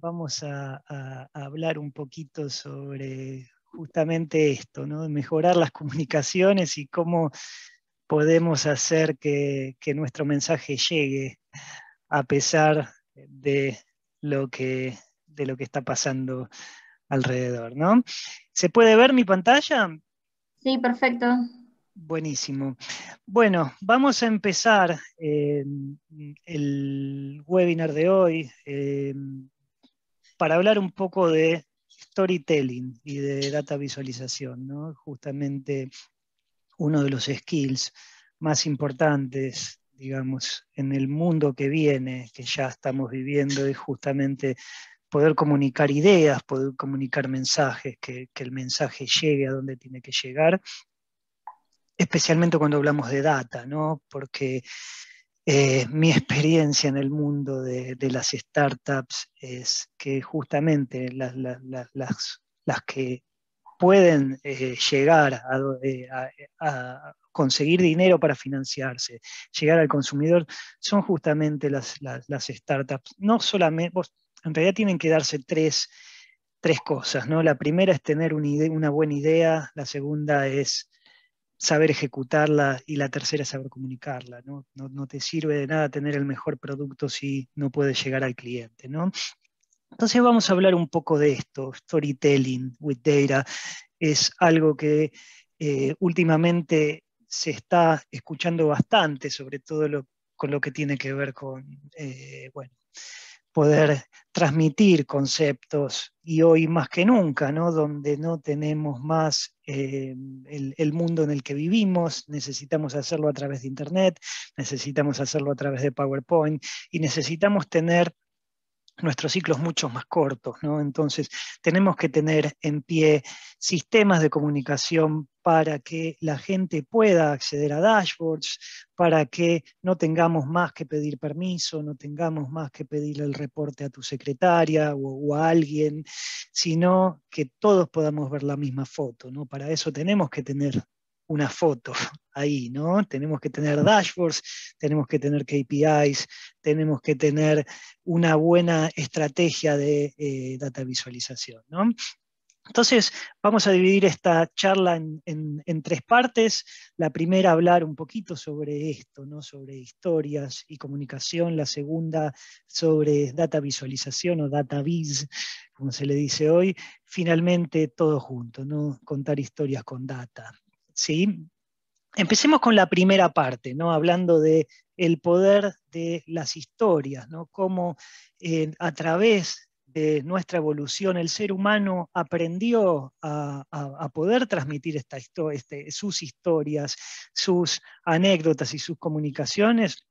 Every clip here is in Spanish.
vamos a, hablar un poquito sobre justamente esto, ¿no? mejorar las comunicaciones y cómo podemos hacer que, nuestro mensaje llegue a pesar de lo que, está pasando alrededor. ¿no? ¿Se puede ver mi pantalla? Sí, perfecto. Buenísimo. Bueno, vamos a empezar eh, el webinar de hoy. Eh, para hablar un poco de storytelling y de data visualización, ¿no? justamente uno de los skills más importantes, digamos, en el mundo que viene, que ya estamos viviendo, es justamente poder comunicar ideas, poder comunicar mensajes, que, el mensaje llegue a donde tiene que llegar, especialmente cuando hablamos de data, ¿no? porque eh, mi experiencia en el mundo de, las startups es que justamente las, que pueden eh, llegar eh, a, conseguir dinero para financiarse, llegar al consumidor, son justamente las, startups. No solamente, en realidad tienen que darse tres, cosas, La primera es tener una buena idea, la segunda es saber ejecutarla y la tercera saber comunicarla. ¿no? No, no te sirve de nada tener el mejor producto si no puedes llegar al cliente. ¿no? Entonces vamos a hablar un poco de esto. Storytelling with data es algo que eh, últimamente se está escuchando bastante, sobre todo con lo que tiene que ver con, eh, bueno, poder transmitir conceptos y hoy más que nunca, ¿no? donde no tenemos más eh, el, mundo en el que vivimos, necesitamos hacerlo a través de Internet, necesitamos hacerlo a través de PowerPoint y necesitamos tener nuestros ciclos mucho más cortos, ¿no? Entonces, tenemos que tener en pie sistemas de comunicación para que la gente pueda acceder a dashboards, para que no tengamos más que pedir permiso, no tengamos más que pedir el reporte a tu secretaria o, o a alguien, sino que todos podamos ver la misma foto, ¿no? Para eso tenemos que tener una foto ahí, ¿no? Tenemos que tener dashboards, tenemos que tener KPIs, tenemos que tener una buena estrategia de eh, data visualización, ¿no? Entonces, vamos a dividir esta charla en, tres partes. La primera, hablar un poquito sobre esto, ¿no? sobre historias y comunicación. La segunda, sobre data visualización o data viz, como se le dice hoy. Finalmente, todo junto, ¿no? contar historias con data. ¿sí? Empecemos con la primera parte, ¿no? hablando de el poder de las historias, ¿no? cómo eh, a través de nuestra evolución el ser humano aprendió a, poder transmitir este, sus historias, sus anécdotas y sus comunicaciones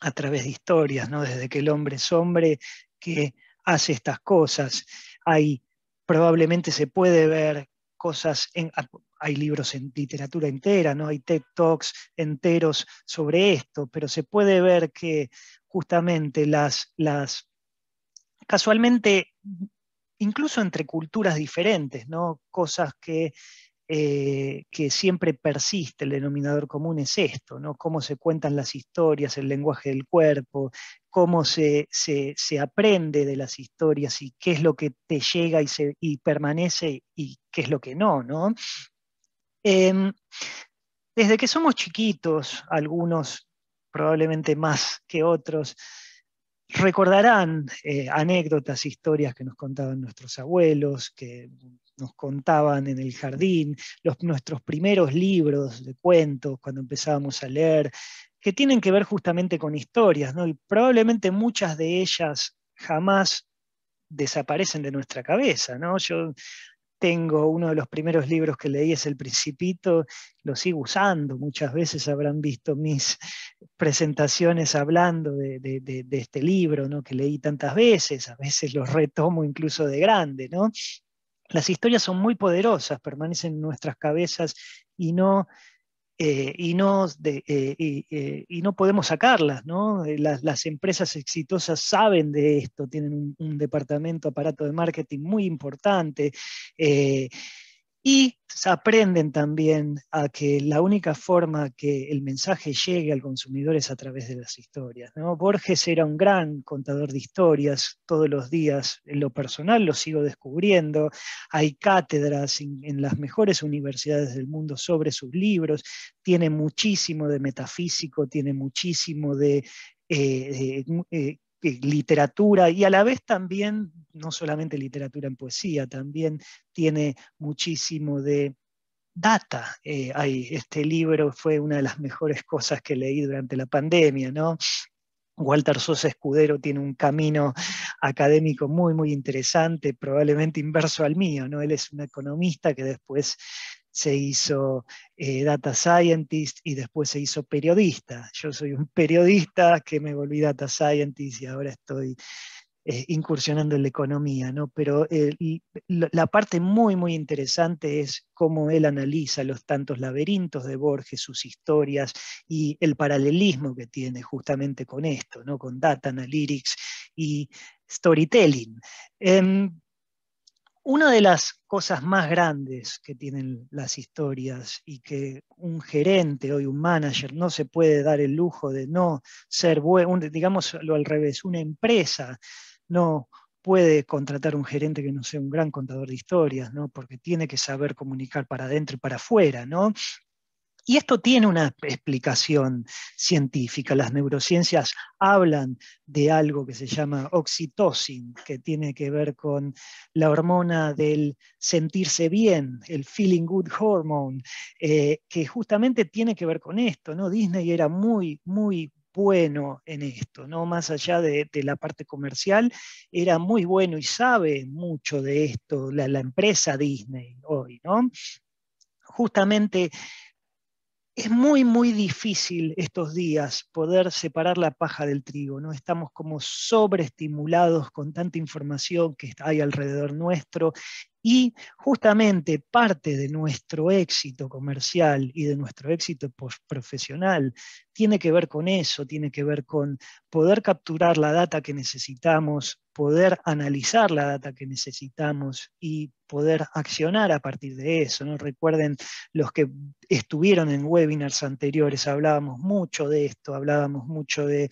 a través de historias, ¿no? desde que el hombre es hombre que hace estas cosas. ahí probablemente se puede ver cosas en, hay libros en literatura entera, ¿no? hay TED Talks enteros sobre esto, pero se puede ver que justamente las, las casualmente, incluso entre culturas diferentes, ¿no? cosas que, eh, que siempre persiste, el denominador común es esto, ¿no? cómo se cuentan las historias, el lenguaje del cuerpo, cómo se, se, aprende de las historias y qué es lo que te llega y, se, y permanece y qué es lo que no. ¿no? Em, desde que somos chiquitos, algunos probablemente más que otros, recordarán eh, anécdotas, historias que nos contaban nuestros abuelos, que nos contaban en el jardín, nuestros primeros libros de cuentos cuando empezábamos a leer, que tienen que ver justamente con historias, y probablemente muchas de ellas jamás desaparecen de nuestra cabeza. Yo tengo uno de los primeros libros que leí es El Principito, lo sigo usando, muchas veces habrán visto mis presentaciones hablando de, este libro ¿no? que leí tantas veces, a veces los retomo incluso de grande. ¿no? Las historias son muy poderosas, permanecen en nuestras cabezas y no eh, y, no, eh, eh, no podemos sacarlas. ¿no? Las, empresas exitosas saben de esto, tienen un, un departamento, aparato de marketing muy importante. Y aprenden también a que la única forma que el mensaje llegue al consumidor es a través de las historias. ¿no? Borges era un gran contador de historias todos los días. En lo personal lo sigo descubriendo. Hay cátedras en, las mejores universidades del mundo sobre sus libros. Tiene muchísimo de metafísico, tiene muchísimo de eh, eh, literatura y a la vez también, no solamente literatura en poesía, también tiene muchísimo de data. Eh, hay, este libro fue una de las mejores cosas que leí durante la pandemia, ¿no? Walter Sosa Escudero tiene un camino académico muy, muy interesante, probablemente inverso al mío, ¿no? Él es un economista que después se hizo eh, data scientist y después se hizo periodista. Yo soy un periodista que me volví data scientist y ahora estoy eh, incursionando en la economía, ¿no? Pero eh, la parte muy, muy interesante es cómo él analiza los tantos laberintos de Borges, sus historias y el paralelismo que tiene justamente con esto, ¿no? Con data analytics y storytelling. Em, una de las cosas más grandes que tienen las historias y que un gerente hoy, un manager, no se puede dar el lujo de no ser bueno, digamos lo al revés, una empresa no puede contratar un gerente que no sea un gran contador de historias, ¿no? porque tiene que saber comunicar para adentro y para afuera, ¿no? Y esto tiene una explicación científica. Las neurociencias hablan de algo que se llama oxitocin, que tiene que ver con la hormona del sentirse bien, el feeling good hormone, eh, que justamente tiene que ver con esto. ¿no? Disney era muy, muy, bueno en esto, ¿no? Más allá de, la parte comercial, era muy bueno y sabe mucho de esto la, la empresa Disney hoy, ¿no? Justamente es muy, muy difícil estos días poder separar la paja del trigo, ¿no? Estamos como sobreestimulados con tanta información que hay alrededor nuestro y justamente parte de nuestro éxito comercial y de nuestro éxito profesional tiene que ver con eso, tiene que ver con poder capturar la data que necesitamos, poder analizar la data que necesitamos y poder accionar a partir de eso. ¿no? Recuerden, los que estuvieron en webinars anteriores hablábamos mucho de esto, hablábamos mucho de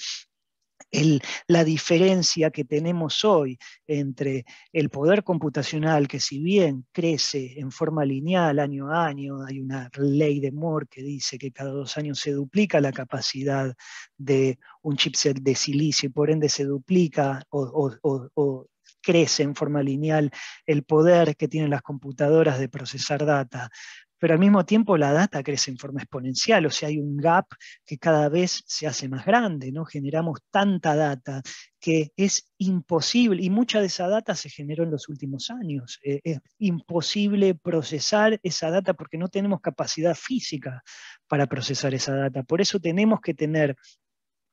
la diferencia que tenemos hoy entre el poder computacional, que si bien crece en forma lineal año a año, hay una ley de Moore que dice que cada dos años se duplica la capacidad de un chipset de silicio y por ende se duplica o, o crece en forma lineal el poder que tienen las computadoras de procesar data pero al mismo tiempo la data crece en forma exponencial, o sea, hay un gap que cada vez se hace más grande, ¿no? Generamos tanta data que es imposible, y mucha de esa data se generó en los últimos años, eh, es imposible procesar esa data porque no tenemos capacidad física para procesar esa data. Por eso tenemos que tener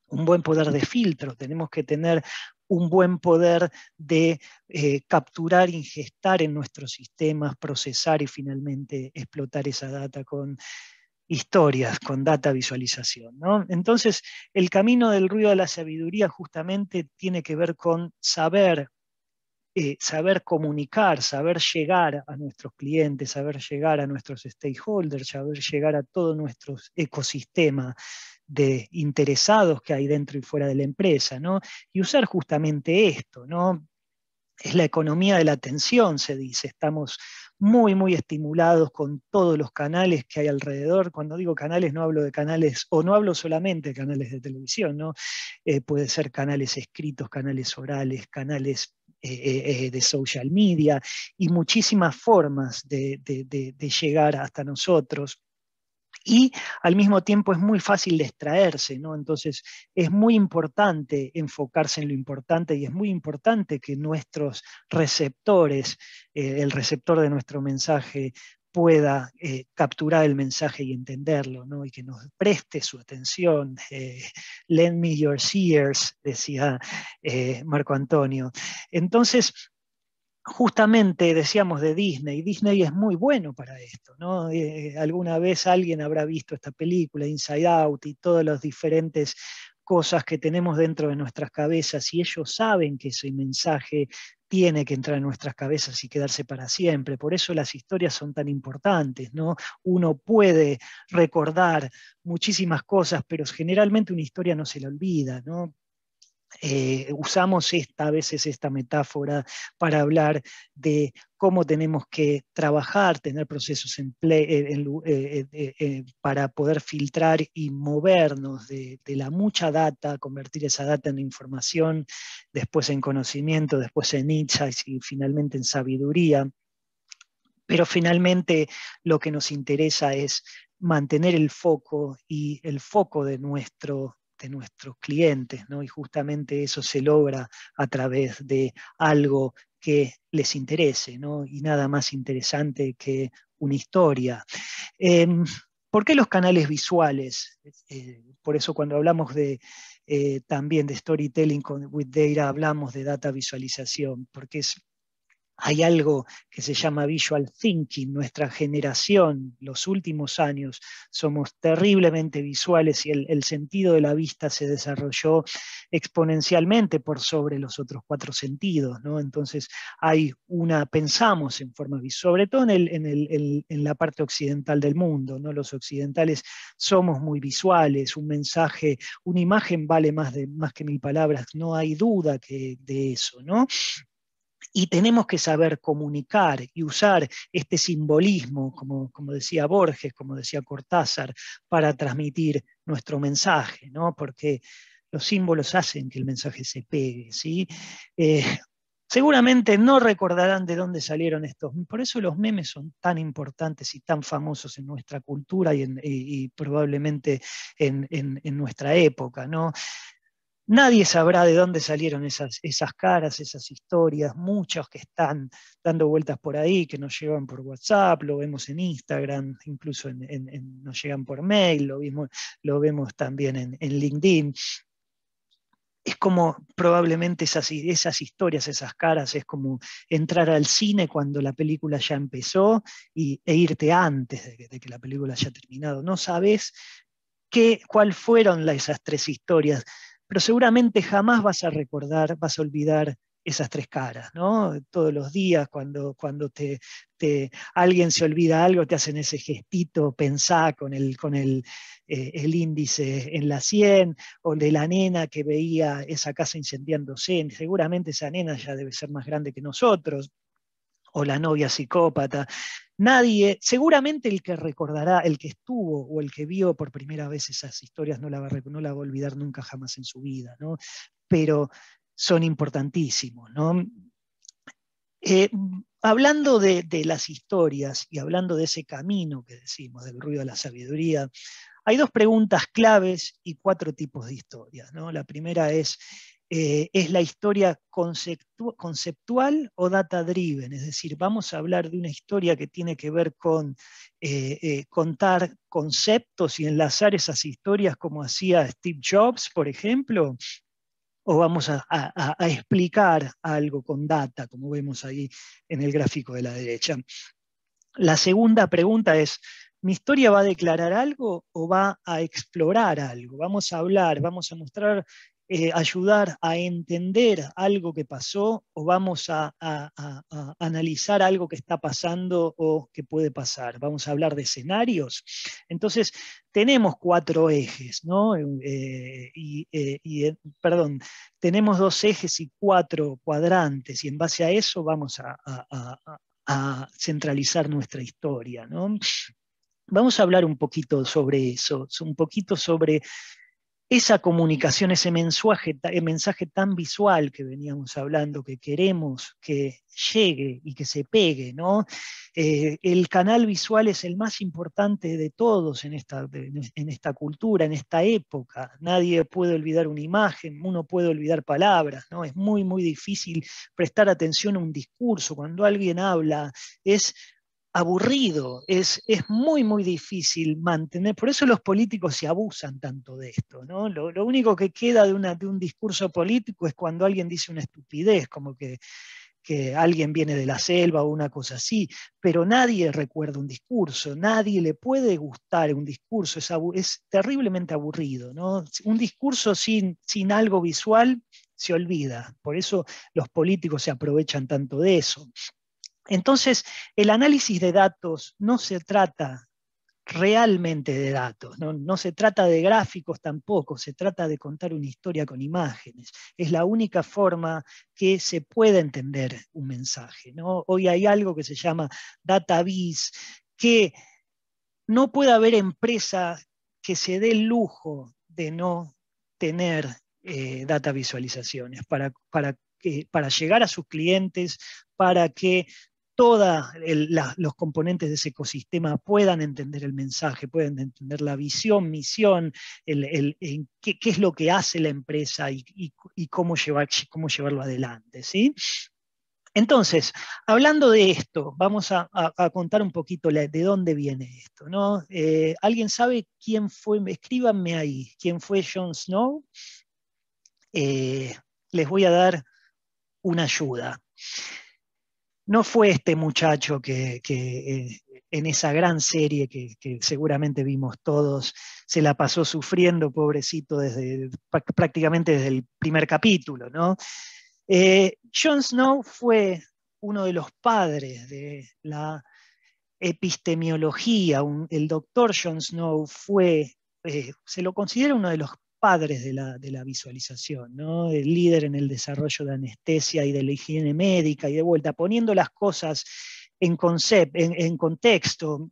un buen poder de filtro, tenemos que tener un buen poder de eh, capturar, ingestar en nuestros sistemas, procesar y finalmente explotar esa data con historias, con data visualización. Entonces, el camino del ruido de la sabiduría justamente tiene que ver con saber eh, saber comunicar, saber llegar a nuestros clientes, saber llegar a nuestros stakeholders, saber llegar a todo nuestro ecosistema, de interesados que hay dentro y fuera de la empresa, ¿no? Y usar justamente esto, ¿no? Es la economía de la atención, se dice. Estamos muy, muy estimulados con todos los canales que hay alrededor. Cuando digo canales, no hablo de canales, o no hablo solamente de canales de televisión, ¿no? Eh, puede ser canales escritos, canales orales, canales eh, eh, de social media y muchísimas formas de llegar hasta nosotros y al mismo tiempo es muy fácil extraerse. ¿no? Entonces es muy importante enfocarse en lo importante y es muy importante que nuestros receptores, eh, el receptor de nuestro mensaje, pueda eh, capturar el mensaje y entenderlo, ¿no? y que nos preste su atención. Eh, lend me your ears, decía Marco Antonio. Entonces, justamente decíamos de Disney, Disney es muy bueno para esto, ¿no? Eh, eh, alguna vez alguien habrá visto esta película, Inside Out, y todas las diferentes cosas que tenemos dentro de nuestras cabezas, y ellos saben que ese mensaje tiene que entrar en nuestras cabezas y quedarse para siempre. Por eso las historias son tan importantes, ¿no? Uno puede recordar muchísimas cosas, pero generalmente una historia no se la olvida, ¿no? Eh, usamos esta, a veces esta metáfora para hablar de cómo tenemos que trabajar, tener procesos en eh, eh, para poder filtrar y movernos de, la mucha data, convertir esa data en información, después en conocimiento, después en insights y finalmente en sabiduría. Pero finalmente lo que nos interesa es mantener el foco y el foco de nuestro nuestros clientes, ¿no? Y justamente eso se logra a través de algo que les interese, ¿no? Y nada más interesante que una historia. Em, ¿Por qué los canales visuales? Eh, por eso cuando hablamos de, eh, también de storytelling con, with data, hablamos de data visualización, porque es hay algo que se llama visual thinking. Nuestra generación, los últimos años, somos terriblemente visuales y el, sentido de la vista se desarrolló exponencialmente por sobre los otros cuatro sentidos. ¿no? Entonces, hay una, pensamos en forma visual, sobre todo en, la parte occidental del mundo. ¿no? Los occidentales somos muy visuales, un mensaje, una imagen vale más, de, más que mil palabras, no hay duda que, de eso. ¿no? y tenemos que saber comunicar y usar este simbolismo, como, como decía Borges, como decía Cortázar, para transmitir nuestro mensaje, ¿no? porque los símbolos hacen que el mensaje se pegue. ¿sí? Eh, seguramente no recordarán de dónde salieron estos. Por eso los memes son tan importantes y tan famosos en nuestra cultura y, probablemente en, en, nuestra época. ¿no? Nadie sabrá de dónde salieron esas, esas, caras, esas historias, muchos que están dando vueltas por ahí, que nos llevan por WhatsApp, lo vemos en Instagram, incluso nos llegan por mail, lo, vemos también en, LinkedIn. Es como probablemente esas, esas historias, esas caras, es como entrar al cine cuando la película ya empezó y, e irte antes de que, la película haya terminado. No sabes qué, cuál fueron esas tres historias pero seguramente jamás vas a recordar, vas a olvidar esas tres caras, ¿no? Todos los días cuando, cuando te, alguien se olvida algo, te hacen ese gestito, pensá con, el, con el, eh, el, índice en la sien, o de la nena que veía esa casa incendiándose, seguramente esa nena ya debe ser más grande que nosotros, o la novia psicópata. Nadie, seguramente el que recordará, el que estuvo o el que vio por primera vez esas historias no la va, no la va a olvidar nunca jamás en su vida, ¿no? pero son importantísimos. ¿no? Eh, hablando de, las historias y hablando de ese camino que decimos, del ruido a la sabiduría, hay dos preguntas claves y cuatro tipos de historias. ¿no? La primera es, eh, es la historia conceptual o data driven, es decir, vamos a hablar de una historia que tiene que ver con eh, eh, contar conceptos y enlazar esas historias como hacía Steve Jobs, por ejemplo, o vamos a, a explicar algo con data, como vemos ahí en el gráfico de la derecha. La segunda pregunta es, mi historia va a declarar algo o va a explorar algo. Vamos a hablar, vamos a mostrar eh, ayudar a entender algo que pasó o vamos a, analizar algo que está pasando o que puede pasar. Vamos a hablar de escenarios. Entonces, tenemos cuatro ejes, ¿no? Eh, eh, perdón, tenemos dos ejes y cuatro cuadrantes y en base a eso vamos a, centralizar nuestra historia, ¿no? Vamos a hablar un poquito sobre eso, un poquito sobre esa comunicación, ese mensaje, el mensaje tan visual que veníamos hablando, que queremos que llegue y que se pegue, ¿no? Eh, el canal visual es el más importante de todos en esta, en esta cultura, en esta época. Nadie puede olvidar una imagen, uno puede olvidar palabras, ¿no? Es muy, muy difícil prestar atención a un discurso. Cuando alguien habla, es aburrido, es, es, muy, muy difícil mantener. Por eso los políticos se abusan tanto de esto. ¿no? Lo, único que queda de, una, de, un discurso político es cuando alguien dice una estupidez, como que, alguien viene de la selva o una cosa así, pero nadie recuerda un discurso, nadie le puede gustar un discurso, es, es terriblemente aburrido. ¿no? Un discurso sin, sin algo visual se olvida, por eso los políticos se aprovechan tanto de eso. Entonces, el análisis de datos no se trata realmente de datos, no, se trata de gráficos tampoco, se trata de contar una historia con imágenes. Es la única forma que se puede entender un mensaje. Hoy hay algo que se llama database, que no puede haber empresa que se dé el lujo de no tener eh, data visualizaciones para, para llegar a sus clientes, para que todos los componentes de ese ecosistema puedan entender el mensaje, pueden entender la visión, misión, qué, es lo que hace la empresa y, cómo, llevar, cómo llevarlo adelante. ¿sí? Entonces, hablando de esto, vamos a, contar un poquito de dónde viene esto. ¿no? Eh, ¿Alguien sabe quién fue? Escríbanme ahí, quién fue Jon Snow. Eh, les voy a dar una ayuda no fue este muchacho que, eh, en esa gran serie que, seguramente vimos todos, se la pasó sufriendo, pobrecito, desde, prácticamente desde el primer capítulo. ¿no? Eh, Jon Snow fue uno de los padres de la epistemiología. el doctor Jon Snow fue, eh, se lo considera uno de los padres de la, visualización, ¿no? el líder en el desarrollo de anestesia y de la higiene médica y de vuelta, poniendo las cosas en, en, contexto,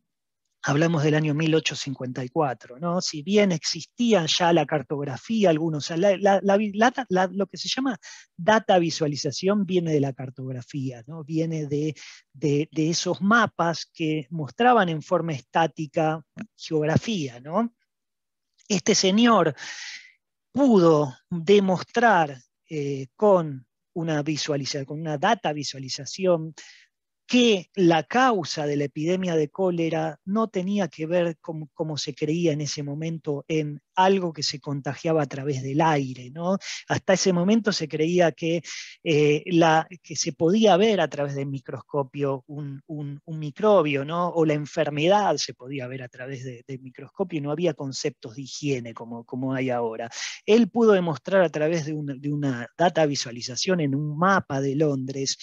hablamos del año 1854, ¿no? Si bien existía ya la cartografía, algunos, la, lo que se llama data visualización viene de la cartografía, ¿no? Viene de, de esos mapas que mostraban en forma estática geografía, ¿no? Este señor pudo demostrar eh, con una visualización, con una data visualización que la causa de la epidemia de cólera no tenía que ver, como, se creía en ese momento, en algo que se contagiaba a través del aire. ¿no? Hasta ese momento se creía que, eh, la, que se podía ver a través del microscopio un, microbio, ¿no? o la enfermedad se podía ver a través del de microscopio, y no había conceptos de higiene como, como hay ahora. Él pudo demostrar a través de, de una data visualización en un mapa de Londres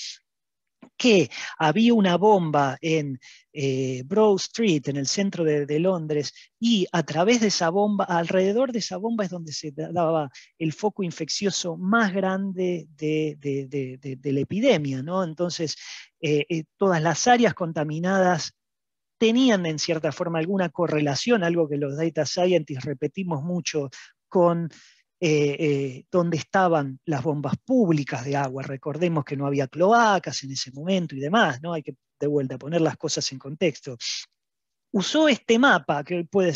que había una bomba en eh, Broad Street, en el centro de, Londres, y a través de esa bomba, alrededor de esa bomba es donde se daba el foco infeccioso más grande de, la epidemia, ¿no? Entonces, eh, eh, todas las áreas contaminadas tenían en cierta forma alguna correlación, algo que los data scientists repetimos mucho con eh, eh dónde estaban las bombas públicas de agua. Recordemos que no había cloacas en ese momento y demás, ¿no? Hay que de vuelta poner las cosas en contexto usó este mapa, que puede,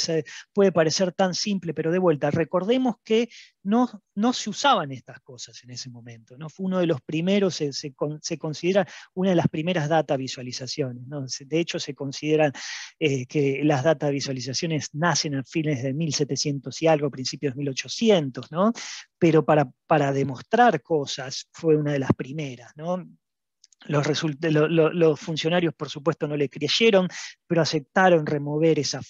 puede parecer tan simple, pero de vuelta, recordemos que no, no se usaban estas cosas en ese momento, ¿no? fue uno de los primeros, se, considera una de las primeras data visualizaciones, de hecho se consideran eh, que las data visualizaciones nacen a fines de 1700 y algo, principios de 1800, pero para, para demostrar cosas fue una de las primeras. ¿no? Los, funcionarios, por supuesto, no le creyeron, pero aceptaron remover esa,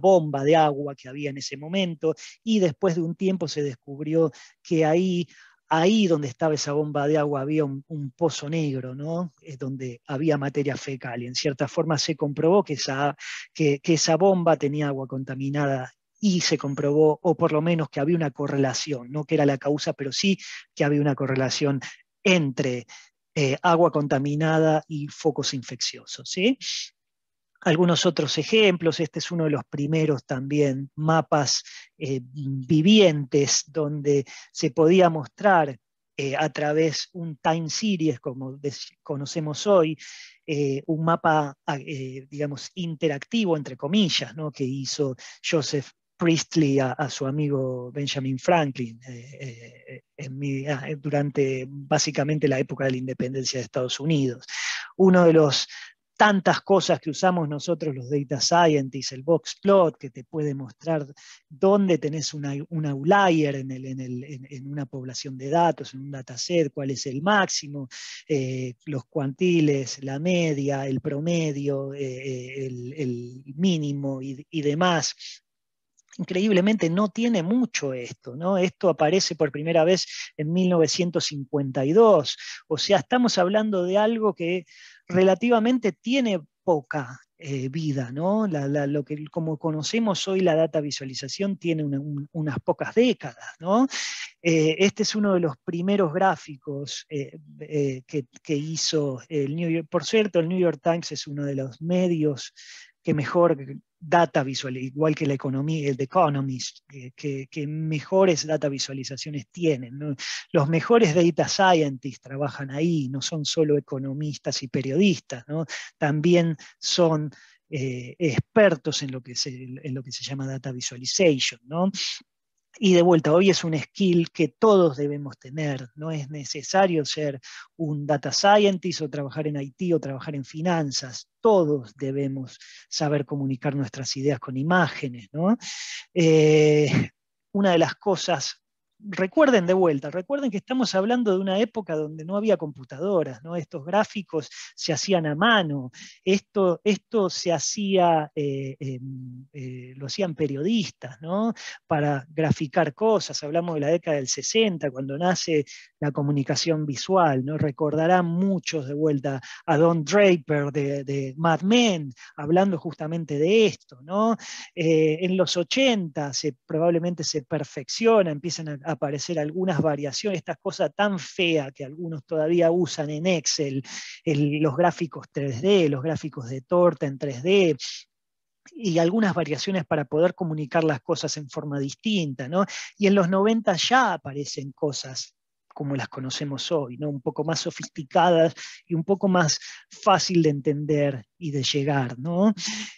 bomba de agua que había en ese momento y después de un tiempo se descubrió que ahí, ahí donde estaba esa bomba de agua había un, pozo negro, ¿no? Es donde había materia fecal y en cierta forma se comprobó que esa, que esa bomba tenía agua contaminada y se comprobó, o por lo menos que había una correlación, no que era la causa, pero sí que había una correlación entre eh, agua contaminada y focos infecciosos. ¿sí? algunos otros ejemplos. Este es uno de los primeros también mapas eh, vivientes donde se podía mostrar eh, a través un time series, como conocemos hoy, un mapa, digamos, interactivo, entre comillas, ¿no? que hizo Joseph Priestley a, su amigo Benjamin Franklin eh, eh, ah, durante básicamente la época de la independencia de Estados Unidos. Uno de los tantas cosas que usamos nosotros los data scientists, el box plot que te puede mostrar dónde tenés una, un outlier en, una población de datos, en un dataset, cuál es el máximo, eh, los cuantiles, la media, el promedio, el, mínimo y demás increíblemente no tiene mucho esto, ¿no? Esto aparece por primera vez en 1952, o sea, estamos hablando de algo que relativamente tiene poca eh, vida, ¿no? lo que como conocemos hoy la data visualización tiene unas pocas décadas, ¿no? Eh, este es uno de los primeros gráficos eh, que, hizo el New York. Por cierto, el New York Times es uno de los medios que mejor data visual, igual que la economía, el The Economist, que, mejores data visualizaciones tienen. Los mejores data scientists trabajan ahí, no son solo economistas y periodistas, también son eh, expertos en lo, que se, en lo que se llama data visualization. ¿no? y de vuelta, hoy es un skill que todos debemos tener. No es necesario ser un data scientist o trabajar en IT o trabajar en finanzas. Todos debemos saber comunicar nuestras ideas con imágenes. Eh, una de las cosas recuerden de vuelta, recuerden que estamos hablando de una época donde no había computadoras, estos gráficos se hacían a mano, esto, esto se hacía, eh, em, eh, lo hacían periodistas, ¿no? para graficar cosas, hablamos de la década del 60, cuando nace la comunicación visual, ¿no? recordarán muchos de vuelta a Don Draper de, Mad Men, hablando justamente de esto, eh, en los 80 se, probablemente se perfecciona, empiezan a aparecer algunas variaciones, estas cosas tan feas que algunos todavía usan en Excel, los gráficos 3D, los gráficos de torta en 3D, y algunas variaciones para poder comunicar las cosas en forma distinta, ¿no? Y en los 90 ya aparecen cosas como las conocemos hoy, ¿no? un poco más sofisticadas y un poco más fácil de entender y de llegar. ¿no?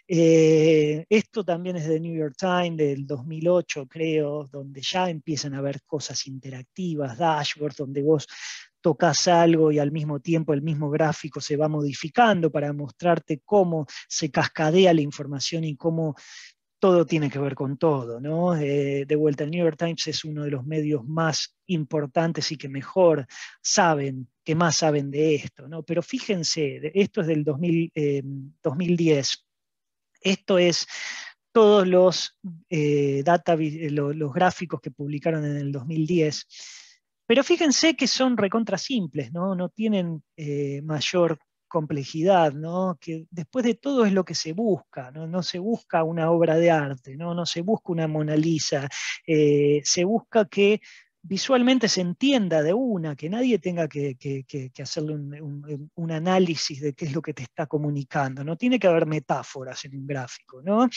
Eh, esto también es de New York Times del 2008, creo, donde ya empiezan a haber cosas interactivas, dashboards, donde vos tocas algo y al mismo tiempo el mismo gráfico se va modificando para mostrarte cómo se cascadea la información y cómo todo tiene que ver con todo, ¿no? Eh, de vuelta, el New York Times es uno de los medios más importantes y que mejor saben, que más saben de esto, ¿no? Pero fíjense, esto es del 2010, eh, esto es todos los, eh, data, los, gráficos que publicaron en el 2010, pero fíjense que son recontra simples, ¿no? No tienen mayor complejidad, ¿no? que después de todo es lo que se busca, no, se busca una obra de arte, no, no se busca una Mona Lisa, eh, se busca que visualmente se entienda de una, que nadie tenga que, hacerle un, análisis de qué es lo que te está comunicando, no tiene que haber metáforas en un gráfico. ¿no?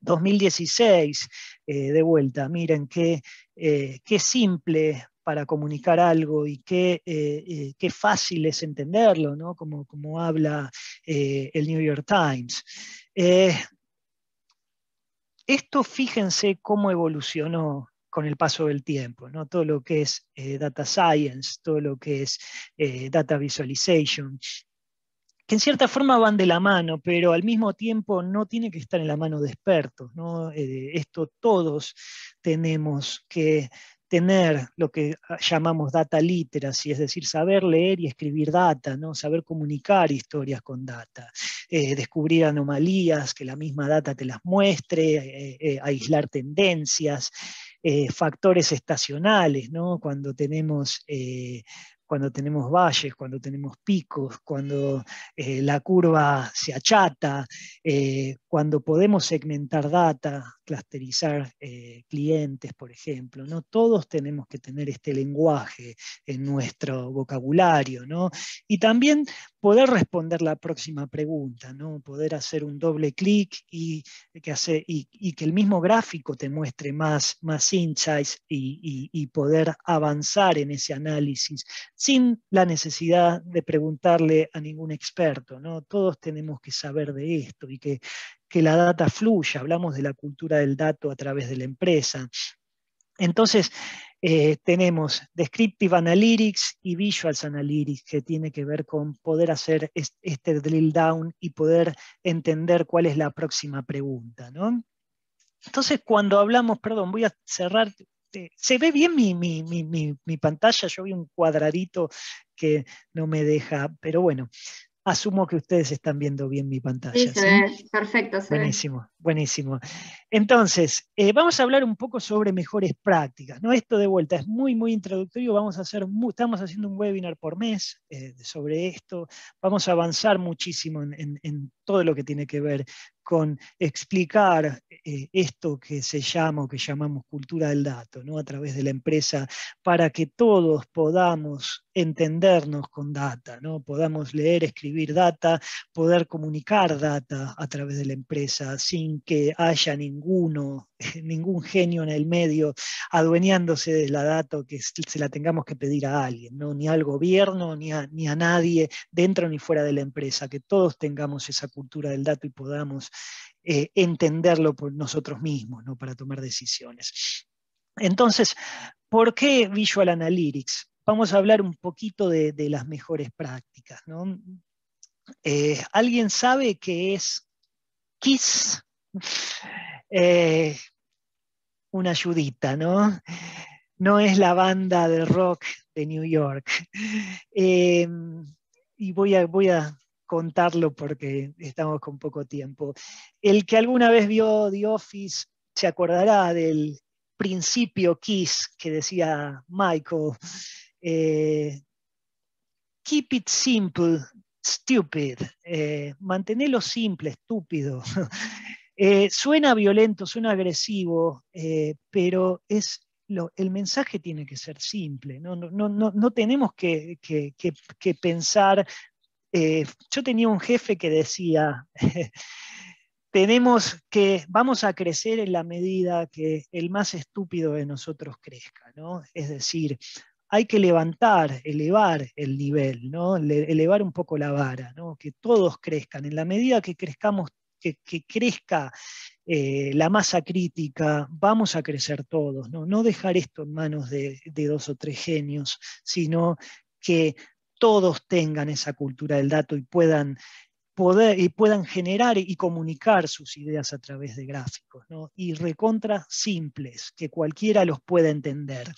2016, eh, de vuelta, miren qué eh, simple para comunicar algo y eh, eh, qué, fácil es entenderlo, ¿no? como, habla eh, el New York Times. esto fíjense cómo evolucionó con el paso del tiempo, ¿no? todo lo que es data science, todo lo que es data visualization, que en cierta forma van de la mano, pero al mismo tiempo no tiene que estar en la mano de expertos. esto todos tenemos que tener lo que ah, llamamos data literacy, es decir, saber leer y escribir data, ¿no? saber comunicar historias con data, eh, descubrir anomalías, que la misma data te las muestre, eh, eh, aislar tendencias. factores estacionales, ¿no? cuando tenemos cuando tenemos valles, cuando tenemos picos, cuando eh, la curva se achata, eh, cuando podemos segmentar data, clusterizar eh, clientes, por ejemplo. ¿no? Todos tenemos que tener este lenguaje en nuestro vocabulario. ¿no? Y también poder responder la próxima pregunta, ¿no? poder hacer un doble clic y que, el mismo gráfico te muestre más, insights y poder avanzar en ese análisis sin la necesidad de preguntarle a ningún experto. ¿no? Todos tenemos que saber de esto y que, la data fluya. Hablamos de la cultura del dato a través de la empresa. Entonces, eh, tenemos Descriptive Analytics y Visuals Analytics, que tiene que ver con poder hacer este drill down y poder entender cuál es la próxima pregunta. ¿no? Entonces, cuando hablamos, perdón, voy a cerrar este, se ve bien mi, pantalla, yo vi un cuadradito que no me deja, pero bueno, asumo que ustedes están viendo bien mi pantalla. Sí, ve. perfecto. buenísimo, buenísimo. Entonces, eh, vamos a hablar un poco sobre mejores prácticas, ¿no? Esto de vuelta es muy, muy introductorio, vamos a hacer, estamos haciendo un webinar por mes eh, sobre esto, vamos a avanzar muchísimo en todo lo que tiene que ver con explicar eh, esto que se llama o que llamamos cultura del dato, ¿no? a través de la empresa, para que todos podamos entendernos con data, ¿no? podamos leer, escribir data, poder comunicar data a través de la empresa sin que haya ninguno, ningún genio en el medio adueñándose de la data que se la tengamos que pedir a alguien, ¿no? ni al gobierno, ni ni a nadie, dentro ni fuera de la empresa, que todos tengamos esa cultura del dato y podamos eh, entenderlo por nosotros mismos, ¿no? para tomar decisiones. Entonces, ¿por qué Visual Analytics? Vamos a hablar un poquito de, las mejores prácticas. Eh, ¿Alguien sabe qué es KISS? Eh, una ayudita, ¿no? No es la banda de rock de New York. y voy a, voy a contarlo porque estamos con poco tiempo. El que alguna vez vio The Office se acordará del principio Kiss que decía Michael. Eh, Keep it simple, stupid. Eh, Mantenerlo simple, estúpido. Eh, suena violento, suena agresivo, pero es el mensaje tiene que ser simple, no, tenemos que, que, que, pensar eh, yo tenía un jefe que decía, tenemos que, vamos a crecer en la medida que el más estúpido de nosotros crezca, ¿no? Es decir, hay que levantar, elevar el nivel, ¿no? elevar un poco la vara, ¿no? que todos crezcan. En la medida que crezcamos, que, que crezca eh, la masa crítica, vamos a crecer todos. No, no dejar esto en manos de, de dos o tres genios, sino que todos tengan esa cultura del dato y puedan, poder, y puedan generar y comunicar sus ideas a través de gráficos, y recontras simples, que cualquiera los pueda entender.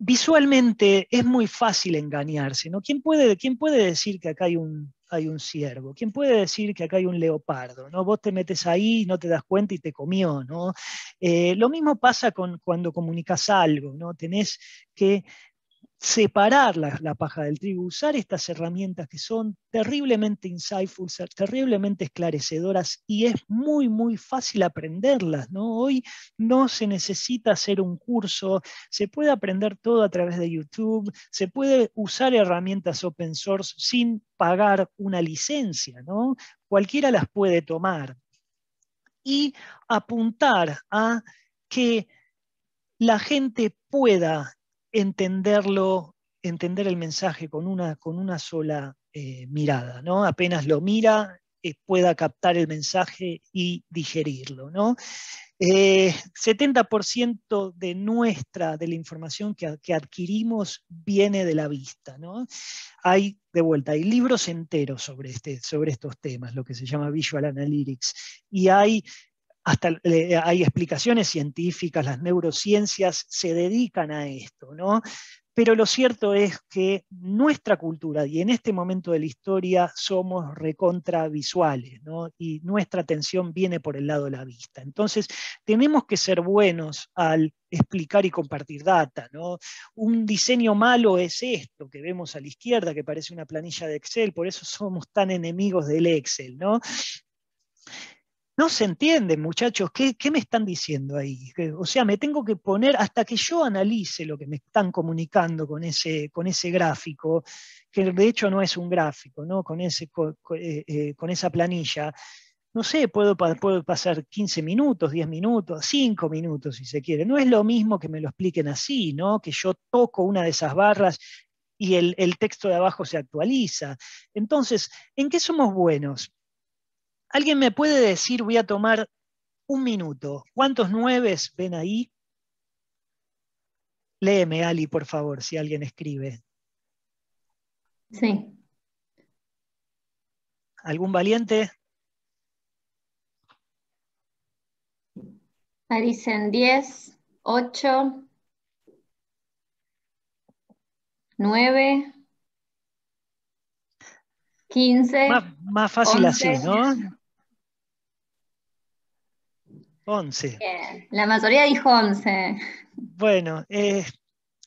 Visualmente es muy fácil engañarse, ¿Quién puede, quién puede decir que acá hay un, hay un ciervo? ¿Quién puede decir que acá hay un leopardo? ¿no? Vos te metes ahí, y no te das cuenta y te comió. ¿no? Eh, lo mismo pasa con cuando comunicas algo, ¿no? tenés que separar la, paja del trigo, usar estas herramientas que son terriblemente insightful, terriblemente esclarecedoras y es muy, muy fácil aprenderlas. ¿no? Hoy no se necesita hacer un curso, se puede aprender todo a través de YouTube, se puede usar herramientas open source sin pagar una licencia, ¿no? cualquiera las puede tomar. Y apuntar a que la gente pueda entenderlo, entender el mensaje con una, con una sola eh, mirada, ¿no? Apenas lo mira, eh, pueda captar el mensaje y digerirlo, ¿no? 70% eh, de nuestra, de la información que, adquirimos viene de la vista. ¿no? Hay, de vuelta, hay libros enteros sobre, este, sobre estos temas, lo que se llama Visual Analytics, y hay eh, hay explicaciones científicas, las neurociencias se dedican a esto, ¿no? Pero lo cierto es que nuestra cultura, y en este momento de la historia, somos recontravisuales, ¿no? y nuestra atención viene por el lado de la vista. Entonces, tenemos que ser buenos al explicar y compartir data. ¿no? Un diseño malo es esto que vemos a la izquierda, que parece una planilla de Excel, por eso somos tan enemigos del Excel. ¿no? No se entiende, muchachos, ¿qué, me están diciendo ahí? O sea, me tengo que poner, hasta que yo analice lo que me están comunicando con ese, con ese gráfico, que de hecho no es un gráfico, ¿no? Con, ese, eh, eh, con, esa planilla, no sé, puedo, pasar 15 minutos, 10 minutos, 5 minutos si se quiere. No es lo mismo que me lo expliquen así, ¿no? Que yo toco una de esas barras y el texto de abajo se actualiza. Entonces, ¿en qué somos buenos? ¿Alguien me puede decir, voy a tomar un minuto, cuántos nueves ven ahí? Léeme, Ali, por favor, si alguien escribe. Sí. ¿Algún valiente? dicen 10, 8, 9, 15. Más, más fácil 11. así, ¿no? 11. La mayoría dijo 11. Bueno, eh,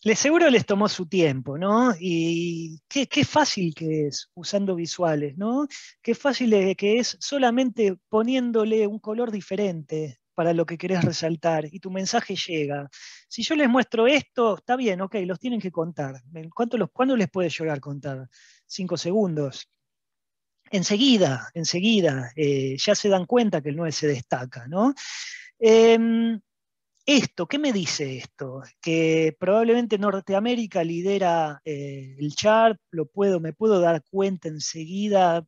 les seguro les tomó su tiempo, ¿no? Y qué, fácil que es usando visuales, ¿no? Qué fácil que es solamente poniéndole un color diferente para lo que querés resaltar y tu mensaje llega. Si yo les muestro esto, está bien, ok, los tienen que contar. ¿Cuánto los, ¿Cuándo les puede llegar a contar? Cinco segundos enseguida, enseguida, eh, ya se dan cuenta que el 9 se destaca, ¿no? Em, esto, ¿qué me dice esto? Que probablemente Norteamérica lidera eh, el chart, lo puedo, me puedo dar cuenta enseguida,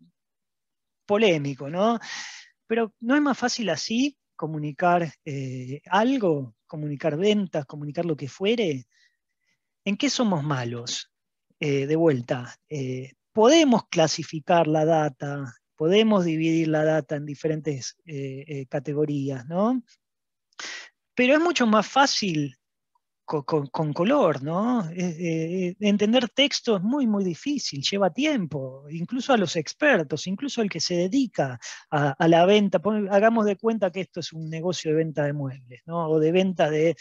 polémico, ¿no? Pero ¿no es más fácil así comunicar eh, algo, comunicar ventas, comunicar lo que fuere? ¿En qué somos malos? de vuelta, podemos clasificar la data, podemos dividir la data en diferentes eh, eh, categorías, ¿no? Pero es mucho más fácil con, color, ¿no? Eh, entender texto es muy, muy difícil, lleva tiempo, incluso a los expertos, incluso al que se dedica a, la venta. hagamos de cuenta que esto es un negocio de venta de muebles, ¿no? O de venta de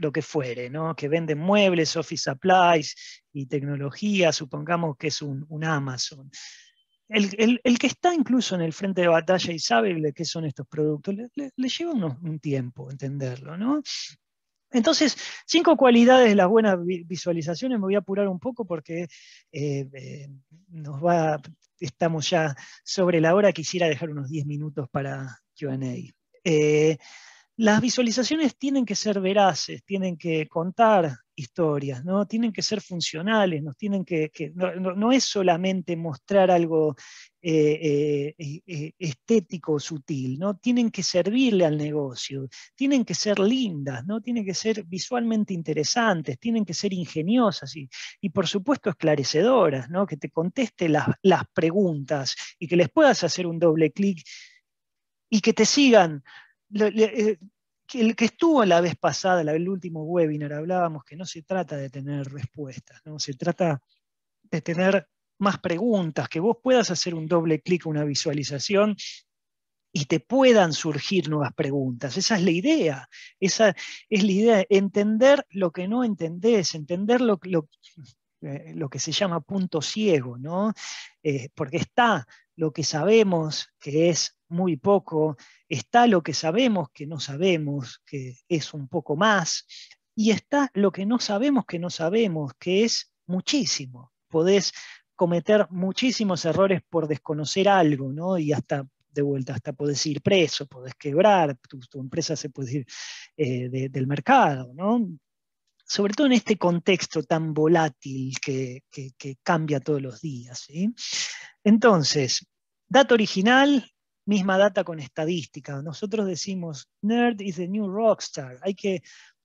lo que fuere, que venden muebles, office supplies y tecnología, supongamos que es un, Amazon. El, que está incluso en el frente de batalla y sabe qué son estos productos, le, lleva un tiempo entenderlo. Entonces, cinco cualidades de las buenas visualizaciones, me voy a apurar un poco porque eh, eh, nos va, estamos ya sobre la hora, quisiera dejar unos 10 minutos para QA. Las visualizaciones tienen que ser veraces, tienen que contar historias, ¿no? tienen que ser funcionales, tienen que, no, es solamente mostrar algo eh, eh, eh, estético o sutil, ¿no? tienen que servirle al negocio, tienen que ser lindas, ¿no? tienen que ser visualmente interesantes, tienen que ser ingeniosas y, por supuesto esclarecedoras, ¿no? que te conteste las, las preguntas y que les puedas hacer un doble clic y que te sigan eh, el que estuvo la vez pasada, el último webinar, hablábamos que no se trata de tener respuestas, ¿no? se trata de tener más preguntas, que vos puedas hacer un doble clic, una visualización y te puedan surgir nuevas preguntas. Esa es la idea, esa es la idea, entender lo que no entendés, entender lo, lo eh, que se llama punto ciego, ¿no? Eh, porque está lo que sabemos que es muy poco, está lo que sabemos que no sabemos, que es un poco más, y está lo que no sabemos que no sabemos, que es muchísimo. Podés cometer muchísimos errores por desconocer algo, ¿no? Y hasta de vuelta, hasta podés ir preso, podés quebrar, tu, empresa se puede ir eh, del mercado, ¿no? Sobre todo en este contexto tan volátil que, cambia todos los días. Entonces, dato original, misma data con estadística. Nosotros decimos, nerd is the new rockstar, hay que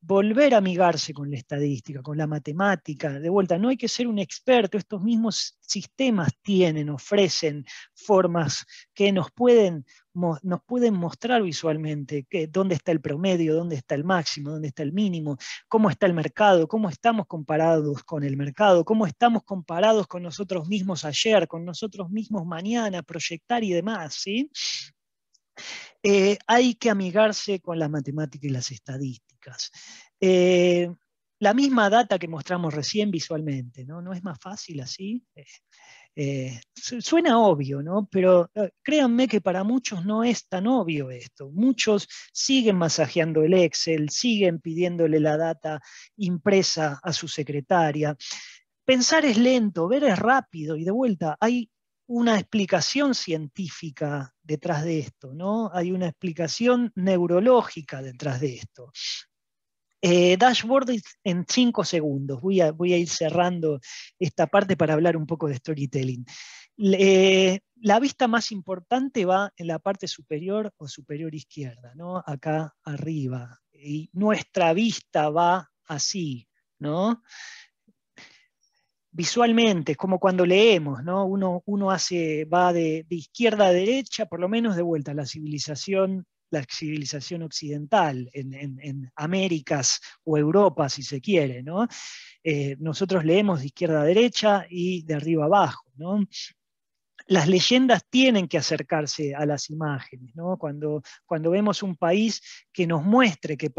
volver a amigarse con la estadística, con la matemática. De vuelta, no hay que ser un experto, estos mismos sistemas tienen, ofrecen formas que nos pueden, nos pueden mostrar visualmente dónde está el promedio, dónde está el máximo, dónde está el mínimo, cómo está el mercado, cómo estamos comparados con el mercado, cómo estamos comparados con nosotros mismos ayer, con nosotros mismos mañana, proyectar y demás. Eh, hay que amigarse con la matemática y las estadísticas. Eh, la misma data que mostramos recién visualmente, ¿no? ¿No es más fácil así? Eh, eh, suena obvio, ¿no? Pero créanme que para muchos no es tan obvio esto. Muchos siguen masajeando el Excel, siguen pidiéndole la data impresa a su secretaria. Pensar es lento, ver es rápido y de vuelta hay una explicación científica detrás de esto, ¿no? Hay una explicación neurológica detrás de esto. Eh, dashboard en 5 segundos. Voy a, ir cerrando esta parte para hablar un poco de storytelling. Eh, la vista más importante va en la parte superior o superior izquierda, acá arriba. Y nuestra vista va así, ¿no? visualmente, es como cuando leemos, ¿no? Uno, hace, va de, izquierda a derecha, por lo menos de vuelta, a la civilización la civilización occidental, en, Américas o Europa, si se quiere. ¿no? Eh, nosotros leemos de izquierda a derecha y de arriba abajo. ¿no? las leyendas tienen que acercarse a las imágenes, ¿no? Cuando, cuando vemos un país que nos muestre que,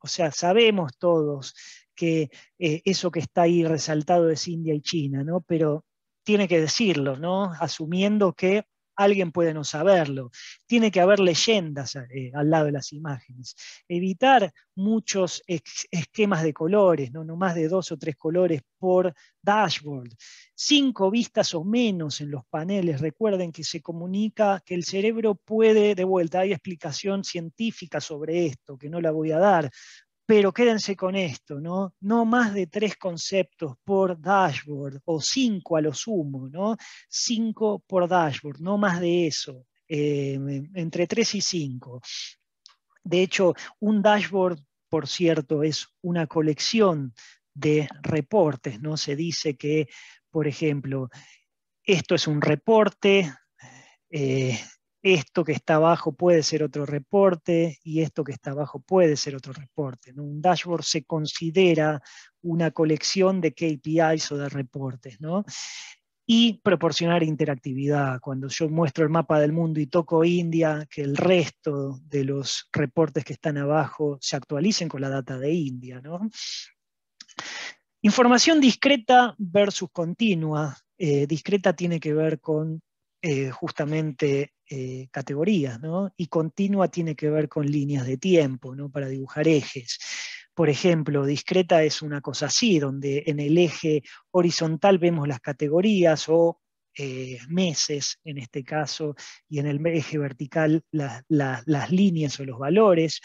o sea, sabemos todos que eh, eso que está ahí resaltado es India y China, ¿no? Pero tiene que decirlo, ¿no? Asumiendo que alguien puede no saberlo. Tiene que haber leyendas eh, al lado de las imágenes. Evitar muchos esquemas de colores, ¿no? no más de dos o tres colores por dashboard. Cinco vistas o menos en los paneles. Recuerden que se comunica que el cerebro puede, de vuelta, hay explicación científica sobre esto, que no la voy a dar, pero quédense con esto, ¿no? No más de tres conceptos por dashboard o cinco a lo sumo, ¿no? Cinco por dashboard, no más de eso, eh, entre tres y cinco. De hecho, un dashboard, por cierto, es una colección de reportes, ¿no? Se dice que, por ejemplo, esto es un reporte, eh, esto que está abajo puede ser otro reporte y esto que está abajo puede ser otro reporte. Un dashboard se considera una colección de KPIs o de reportes. Y proporcionar interactividad. Cuando yo muestro el mapa del mundo y toco India, que el resto de los reportes que están abajo se actualicen con la data de India. Información discreta versus continua. Eh, discreta tiene que ver con eh, justamente eh, categorías, ¿no? Y continua tiene que ver con líneas de tiempo, ¿no? Para dibujar ejes. Por ejemplo, discreta es una cosa así, donde en el eje horizontal vemos las categorías o eh, meses en este caso, y en el eje vertical las líneas o los valores,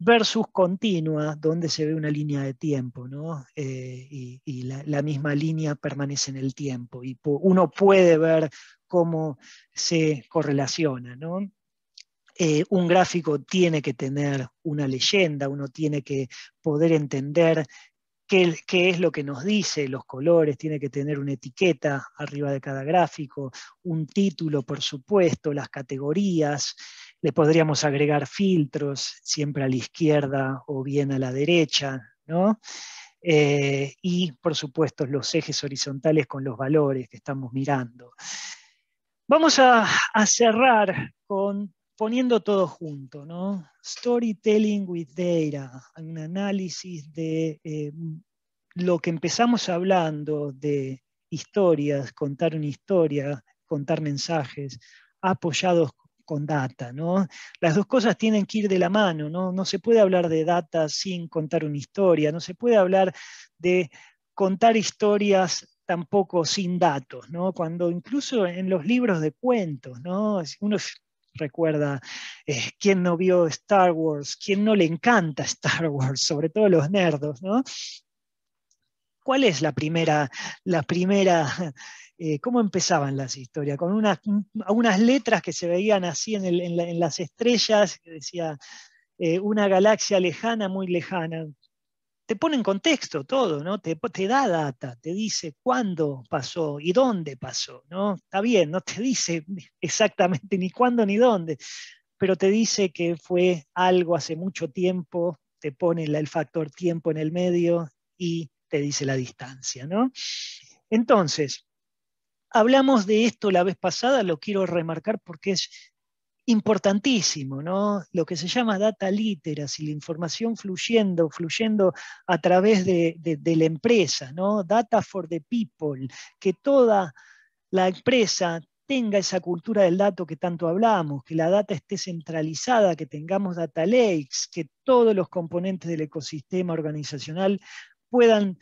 versus continua, donde se ve una línea de tiempo, ¿no? y, la, la, misma línea permanece en el tiempo. Y uno puede ver cómo se correlaciona. Eh, un gráfico tiene que tener una leyenda, uno tiene que poder entender qué, es lo que nos dice, los colores, tiene que tener una etiqueta arriba de cada gráfico, un título, por supuesto, las categorías, le podríamos agregar filtros siempre a la izquierda o bien a la derecha, eh, y por supuesto los ejes horizontales con los valores que estamos mirando. Vamos a, cerrar con poniendo todo junto, ¿no? Storytelling with data, un análisis de eh, lo que empezamos hablando de historias, contar una historia, contar mensajes, apoyados con data, ¿no? Las dos cosas tienen que ir de la mano, ¿no? No se puede hablar de data sin contar una historia, no se puede hablar de contar historias tampoco sin datos, ¿no? Cuando incluso en los libros de cuentos, ¿no? Uno recuerda eh, quién no vio Star Wars, quién no le encanta Star Wars, sobre todo los nerdos, ¿no? ¿Cuál es la primera, la primera eh, cómo empezaban las historias? Con unas, letras que se veían así en, las estrellas, que decía eh, una galaxia lejana, muy lejana, te pone en contexto todo, ¿no? Te, te, da data, te dice cuándo pasó y dónde pasó, ¿no? Está bien, no te dice exactamente ni cuándo ni dónde, pero te dice que fue algo hace mucho tiempo, te pone el factor tiempo en el medio y te dice la distancia, ¿no? Entonces, hablamos de esto la vez pasada, lo quiero remarcar porque es importantísimo, ¿no? Lo que se llama data literacy, la información fluyendo, fluyendo a través de, de la empresa, ¿no? Data for the people, que toda la empresa tenga esa cultura del dato que tanto hablamos, que la data esté centralizada, que tengamos data lakes, que todos los componentes del ecosistema organizacional puedan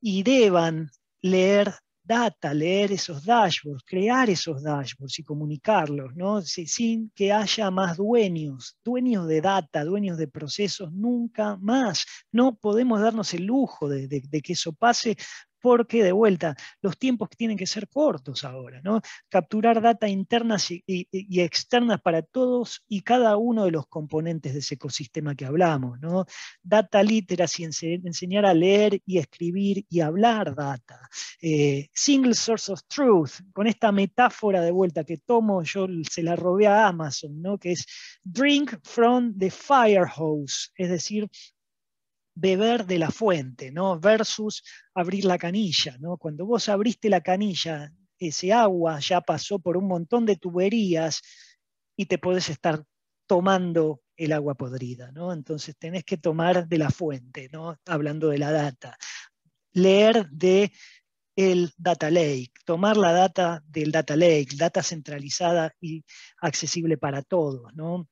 y deban leer data, leer esos dashboards, crear esos dashboards y comunicarlos, ¿no? sin que haya más dueños, dueños de data, dueños de procesos, nunca más. No podemos darnos el lujo de, de que eso pase porque de vuelta, los tiempos tienen que ser cortos ahora, ¿no? Capturar data internas y, externas para todos y cada uno de los componentes de ese ecosistema que hablamos, ¿no? Data literacy, enseñar a leer y escribir y hablar data. Eh, single source of truth, con esta metáfora de vuelta que tomo, yo se la robé a Amazon, ¿no? Que es drink from the fire hose, es decir, beber de la fuente, ¿no? Versus abrir la canilla, ¿no? Cuando vos abriste la canilla, ese agua ya pasó por un montón de tuberías y te podés estar tomando el agua podrida, ¿no? Entonces tenés que tomar de la fuente, ¿no? Hablando de la data. Leer de el data lake, tomar la data del data lake, data centralizada y accesible para todos, ¿no?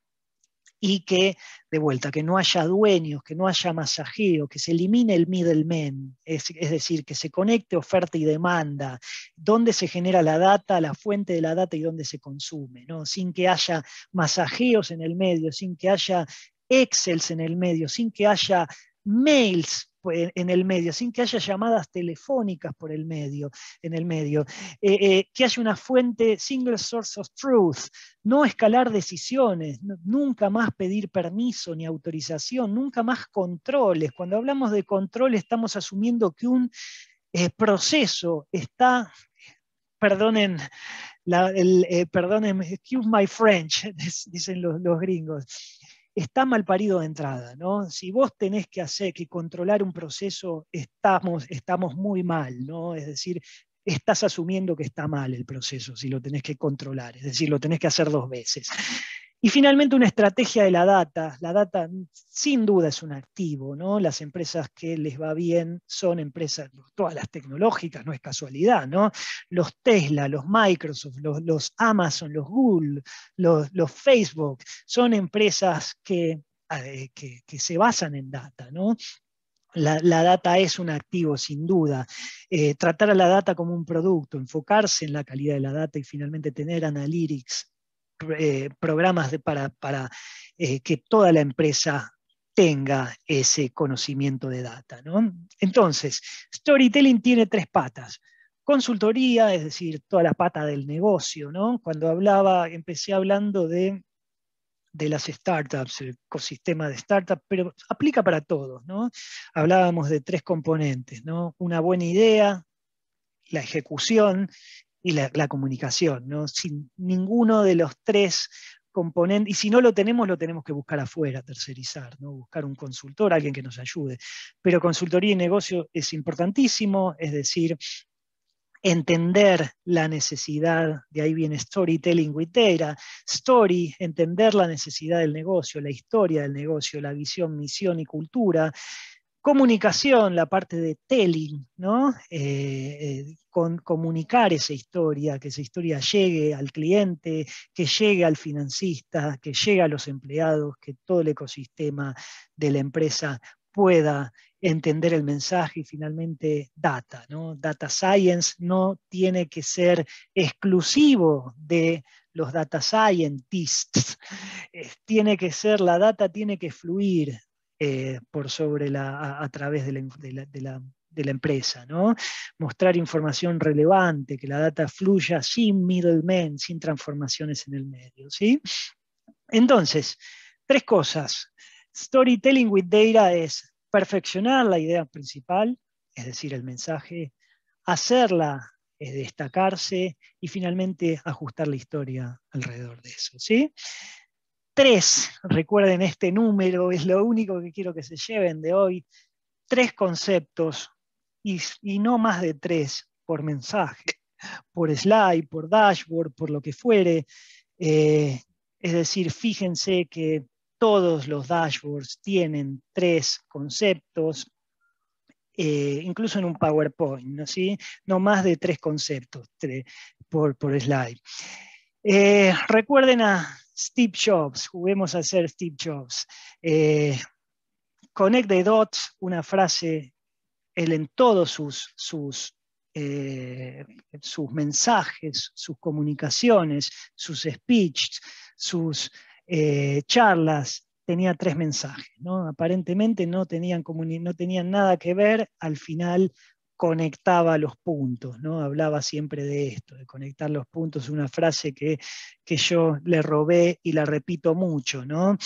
y que, de vuelta, que no haya dueños, que no haya masajeo, que se elimine el middleman, es, es, decir, que se conecte oferta y demanda, dónde se genera la data, la fuente de la data y dónde se consume, ¿no? sin que haya masajeos en el medio, sin que haya excels en el medio, sin que haya mails pues, en el medio, sin que haya llamadas telefónicas por el medio, en el medio, eh, eh, que haya una fuente single source of truth, no escalar decisiones, nunca más pedir permiso ni autorización, nunca más controles. Cuando hablamos de control estamos asumiendo que un eh, proceso está perdonen, excuse my French, dicen los, gringos está mal parido de entrada, ¿no? Si vos tenés que hacer, que controlar un proceso, estamos, estamos muy mal, ¿no? Es decir, estás asumiendo que está mal el proceso si lo tenés que controlar, es decir, lo tenés que hacer dos veces. Y finalmente una estrategia de la data. La data sin duda es un activo, ¿no? Las empresas que les va bien son empresas, todas las tecnológicas, no es casualidad, ¿no? Los Tesla, los Microsoft, los, Amazon, los Google, los, Facebook, son empresas eh, que, que, se basan en data, ¿no? La, data es un activo, sin duda. Eh, tratar a la data como un producto, enfocarse en la calidad de la data y finalmente tener analytics eh, programas de, para, eh, que toda la empresa tenga ese conocimiento de data. Entonces, storytelling tiene tres patas. Consultoría, es decir, toda la pata del negocio. Cuando hablaba, empecé hablando de, de las startups, el ecosistema de startups, pero aplica para todos. Hablábamos de tres componentes. ¿no? Una buena idea, la ejecución y la, comunicación. ¿no? Sin ninguno de los tres componentes, y si no lo tenemos, lo tenemos que buscar afuera, tercerizar, ¿no? buscar un consultor, alguien que nos ayude. Pero consultoría y negocio es importantísimo, es decir, entender la necesidad, de ahí viene storytelling with story, entender la necesidad del negocio, la historia del negocio, la visión, misión y cultura, comunicación, la parte de telling, ¿no? Eh, eh, comunicar esa historia, que esa historia llegue al cliente, que llegue al financista, que llegue a los empleados, que todo el ecosistema de la empresa pueda entender el mensaje y finalmente data. ¿no? Data science no tiene que ser exclusivo de los data scientists. tiene que ser, la data tiene que fluir eh, por sobre la, a, través de la, de la, de la empresa, ¿no? Mostrar información relevante, que la data fluya sin middlemen, sin transformaciones en el medio, ¿sí? Entonces, tres cosas. Storytelling with data es perfeccionar la idea principal, es decir, el mensaje, hacerla es eh, destacarse y finalmente ajustar la historia alrededor de eso, ¿sí? tres, recuerden este número, es lo único que quiero que se lleven de hoy, tres conceptos y, no más de tres por mensaje, por slide, por dashboard, por lo que fuere. Eh, es decir, fíjense que todos los dashboards tienen tres conceptos, eh, incluso en un PowerPoint, ¿no? ¿Sí? no más de tres conceptos por, slide. Eh, recuerden a Steve Jobs, juguemos a ser Steve Jobs. Eh, connect the dots, una frase, él en todos sus, sus, eh, sus mensajes, sus comunicaciones, sus speeches, sus eh, charlas, tenía tres mensajes. ¿no? Aparentemente no tenían, no tenían nada que ver, al final conectaba los puntos, ¿no? Hablaba siempre de esto, de conectar los puntos, una frase que, yo le robé y la repito mucho, ¿no?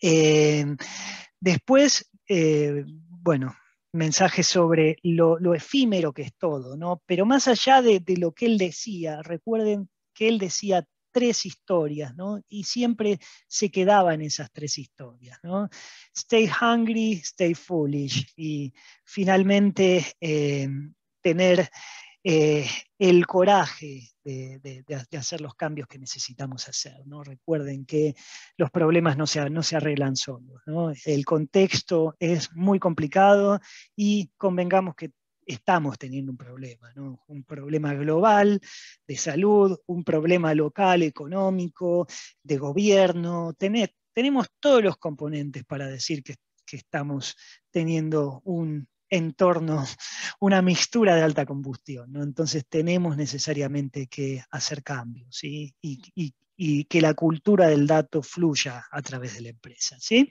Eh, después, eh, bueno, mensajes sobre lo, efímero que es todo, ¿no? Pero más allá de, de lo que él decía, recuerden que él decía tres historias, ¿no? Y siempre se quedaba en esas tres historias, ¿no? Stay hungry, stay foolish. Y finalmente eh, tener eh, el coraje de, hacer los cambios que necesitamos hacer. ¿no? Recuerden que los problemas no se, no se arreglan solos. ¿no? El contexto es muy complicado y convengamos que estamos teniendo un problema, ¿no? un problema global de salud, un problema local, económico, de gobierno. tenemos todos los componentes para decir que, estamos teniendo un entorno, una mixtura de alta combustión. ¿no? Entonces tenemos necesariamente que hacer cambios ¿sí? y, y, que la cultura del dato fluya a través de la empresa. ¿sí?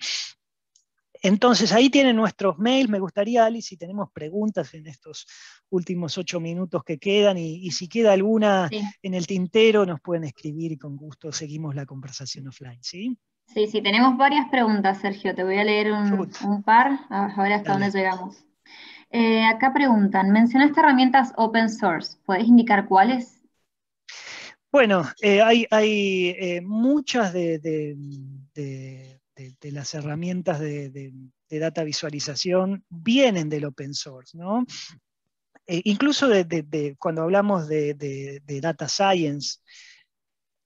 Entonces, ahí tienen nuestros mails. Me gustaría, Ali, si tenemos preguntas en estos últimos ocho minutos que quedan y, si queda alguna en el tintero, nos pueden escribir y con gusto seguimos la conversación offline, ¿sí? Sí, sí, tenemos varias preguntas, Sergio. Te voy a leer un, par, a ver hasta dónde llegamos. Eh, acá preguntan, mencionaste herramientas open source, ¿puedes indicar cuáles? Bueno, eh, hay, eh, muchas de de, las herramientas de, data visualización vienen del open source, eh, incluso cuando hablamos de, data science,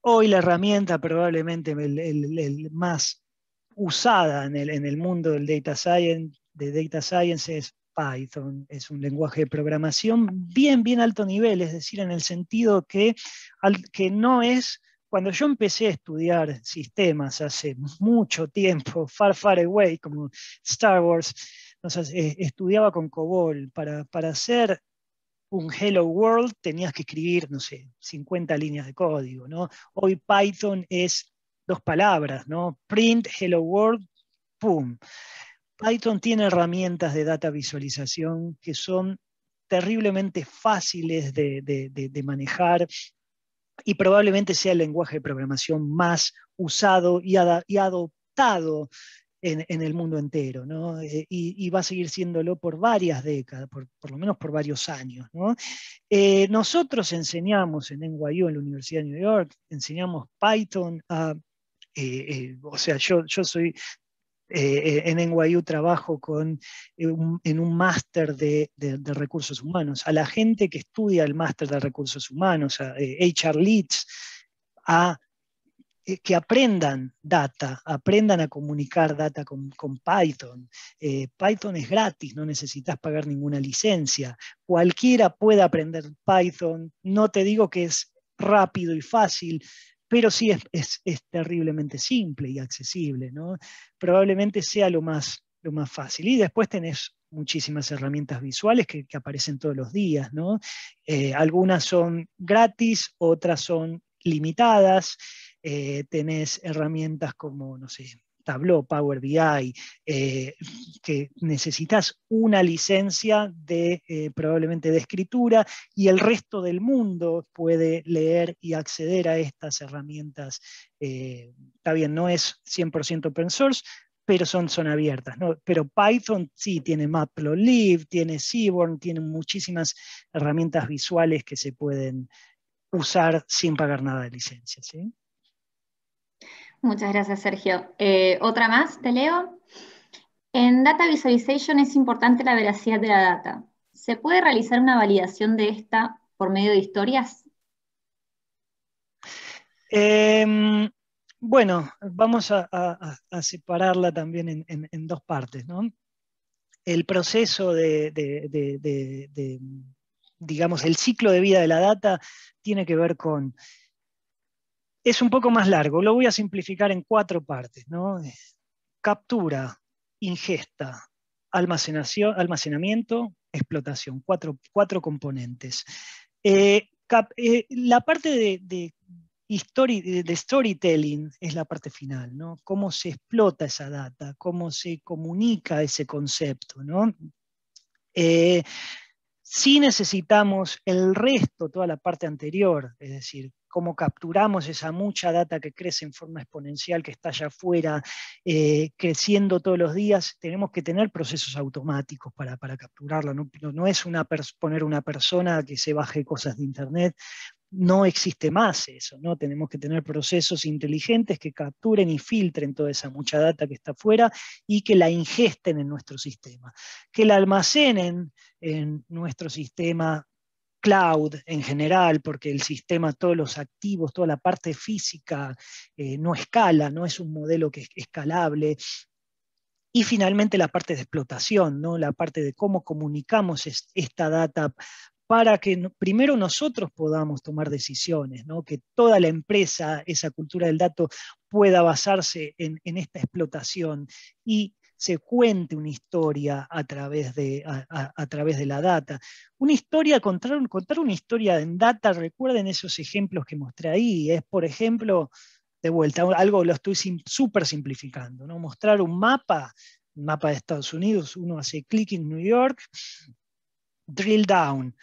hoy la herramienta probablemente el, más usada en el, mundo del data science, de data science es Python, es un lenguaje de programación bien, bien alto nivel, es decir, en el sentido que, que no es cuando yo empecé a estudiar sistemas hace mucho tiempo, far, far away, como Star Wars, eh, estudiaba con COBOL. Para, hacer un Hello World tenías que escribir, no sé, 50 líneas de código, ¿no? Hoy Python es dos palabras, ¿no? Print, Hello World, ¡pum! Python tiene herramientas de data visualización que son terriblemente fáciles de, de manejar y probablemente sea el lenguaje de programación más usado y, adoptado en, el mundo entero, ¿no? Eh, y, va a seguir siéndolo por varias décadas, por, lo menos por varios años. ¿no? Eh, nosotros enseñamos en NYU, en la Universidad de New York, enseñamos Python eh, o sea, yo, yo soy eh, en NYU trabajo con, eh, en un máster de, recursos humanos. A la gente que estudia el máster de recursos humanos, a, HR eh, Leads, a, que aprendan data, aprendan a comunicar data con, con Python. Python es gratis, no necesitas pagar ninguna licencia. Cualquiera puede aprender Python. No te digo que es rápido y fácil, pero sí es, terriblemente simple y accesible, ¿no? Probablemente sea lo más, lo más fácil. Y después tenés muchísimas herramientas visuales que, aparecen todos los días, ¿no? Eh, algunas son gratis, otras son limitadas, eh, tenés herramientas como, no sé, Tableau, Power BI, eh, que necesitas una licencia de, eh, probablemente de escritura y el resto del mundo puede leer y acceder a estas herramientas. Eh, está bien, no es 100% open source, pero son, son abiertas. Pero Python sí tiene Matplotlib, tiene Seaborn, tiene muchísimas herramientas visuales que se pueden usar sin pagar nada de licencia. Muchas gracias, Sergio. Eh, otra más, te leo. En Data Visualization es importante la veracidad de la data. ¿Se puede realizar una validación de esta por medio de historias? Em, bueno, vamos a, separarla también en, dos partes. ¿no? El proceso de digamos, el ciclo de vida de la data tiene que ver con es un poco más largo. Lo voy a simplificar en cuatro partes. ¿no? Captura, ingesta, almacenamiento, explotación. Cuatro, componentes. Eh, eh, la parte de, de, storytelling es la parte final. ¿no? Cómo se explota esa data, cómo se comunica ese concepto. ¿no? Eh, necesitamos el resto, toda la parte anterior, es decir, cómo capturamos esa mucha data que crece en forma exponencial, que está allá afuera, eh, creciendo todos los días, tenemos que tener procesos automáticos para, para capturarla. No, no es poner una persona que se baje cosas de Internet, no existe más eso, ¿no? Tenemos que tener procesos inteligentes que capturen y filtren toda esa mucha data que está afuera y que la ingesten en nuestro sistema, que la almacenen en nuestro sistema cloud en general, porque el sistema, todos los activos, toda la parte física eh, no escala, no es un modelo que es escalable. Y finalmente la parte de explotación, ¿no? la parte de cómo comunicamos esta data para que primero nosotros podamos tomar decisiones, ¿no? que toda la empresa, esa cultura del dato, pueda basarse en, en esta explotación y se cuente una historia a través de, a, través de la data. Una historia, contar, una historia en data, recuerden esos ejemplos que mostré ahí, es por ejemplo, de vuelta, algo lo estoy súper simplificando, ¿no? mostrar un mapa, un mapa de Estados Unidos, uno hace clic en New York, drill down,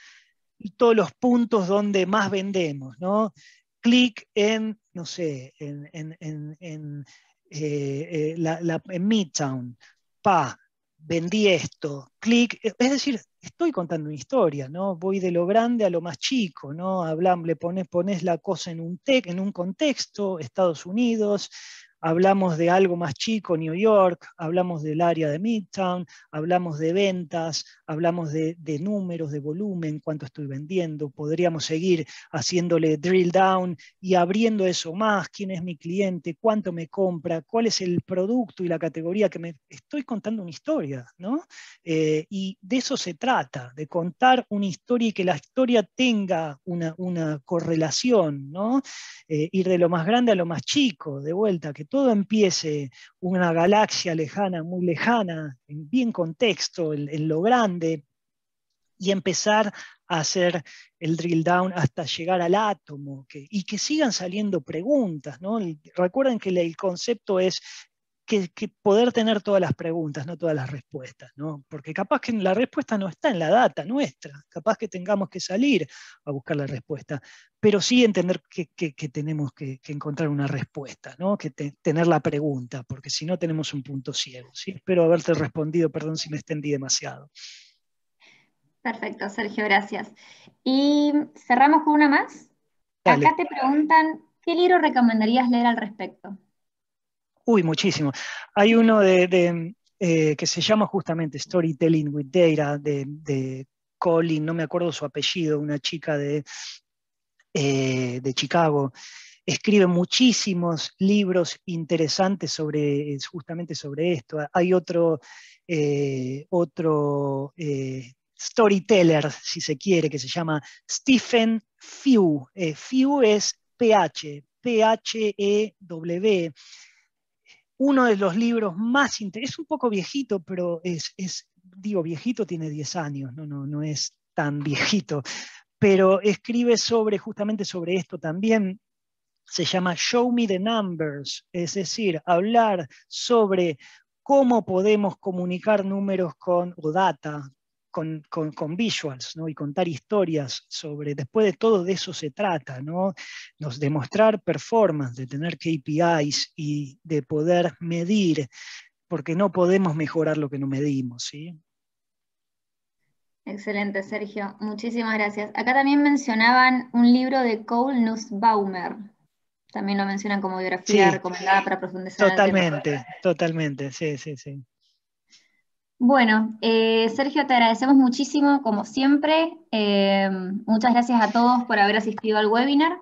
y todos los puntos donde más vendemos, ¿no? clic en, no sé, en, eh, eh, la, en Midtown, pa, vendí esto, clic, es decir, estoy contando una historia, ¿no? Voy de lo grande a lo más chico, ¿no? le pones, pones la cosa en un, en un contexto, Estados Unidos, hablamos de algo más chico, New York, hablamos del área de Midtown, hablamos de ventas, hablamos de, números, de volumen, cuánto estoy vendiendo, podríamos seguir haciéndole drill down y abriendo eso más, quién es mi cliente, cuánto me compra, cuál es el producto y la categoría que me estoy contando una historia, ¿no? Eh, y de eso se trata, de contar una historia y que la historia tenga una, correlación, ¿no? Eh, ir de lo más grande a lo más chico, de vuelta, que todo empiece una galaxia lejana, muy lejana, en bien contexto, en, lo grande, y empezar a hacer el drill down hasta llegar al átomo y que sigan saliendo preguntas. ¿no? Recuerden que el concepto es que, poder tener todas las preguntas, no todas las respuestas, ¿no? Porque capaz que la respuesta no está en la data nuestra, capaz que tengamos que salir a buscar la respuesta, pero sí entender que, tenemos que, encontrar una respuesta, ¿no? Que tener la pregunta, porque si no tenemos un punto ciego, ¿sí? Espero haberte respondido, perdón si me extendí demasiado. Perfecto, Sergio, gracias. Y cerramos con una más. Acá te preguntan, ¿qué libro recomendarías leer al respecto? Uy, muchísimo. Hay uno eh, que se llama justamente Storytelling with Data, de, Colin, no me acuerdo su apellido, una chica de, eh, de Chicago. Escribe muchísimos libros interesantes sobre, justamente sobre esto. Hay otro, eh, otro storyteller, si se quiere, que se llama Stephen Few. Few es PH, P-H-E-W uno de los libros más interesantes, es un poco viejito, pero es, digo, viejito tiene 10 años, no, no, no es tan viejito, pero escribe sobre, justamente sobre esto también, se llama Show Me the Numbers, es decir, hablar sobre cómo podemos comunicar números con, o data con, visuals y contar historias sobre, después de todo de eso se trata, ¿no? Nos, de mostrar performance, de tener KPIs y de poder medir, porque no podemos mejorar lo que no medimos. ¿sí? Excelente, Sergio. Muchísimas gracias. Acá también mencionaban un libro de Cole Nussbaumer. También lo mencionan como biografía recomendada para profundizar. Totalmente, totalmente, sí, sí, sí. Bueno, eh, Sergio, te agradecemos muchísimo, como siempre. Eh, muchas gracias a todos por haber asistido al webinar.